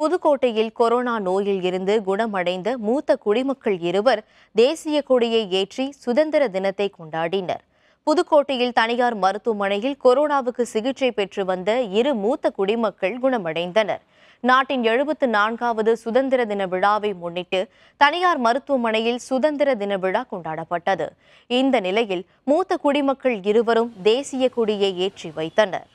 புதுக்கோட்டையில் கொரோனா நோயில் இருந்து குணமடைந்த மூத்த குடிமக்கள் இருவர் தேசிய கொடியை ஏற்றி சுதந்திர தினத்தை கொண்டாடினர் புதுக்கோட்டையில் தனியார் மருத்துவமனையில் கொரோனாவுக்கு சிகிச்சை பெற்று வந்த இரு மூத்த குடிமக்கள் குணமடைந்தனர் நாட்டின் எழுபத்து நான்காவது சுதந்திர தின விழாவை முன்னிட்டு தனியார் மருத்துவமனையில் சுதந்திர தின விழா கொண்டாடப்பட்டது இந்த நிலையில் மூத்த குடிமக்கள் இருவரும் தேசிய கொடியை ஏற்றி வைத்தனர்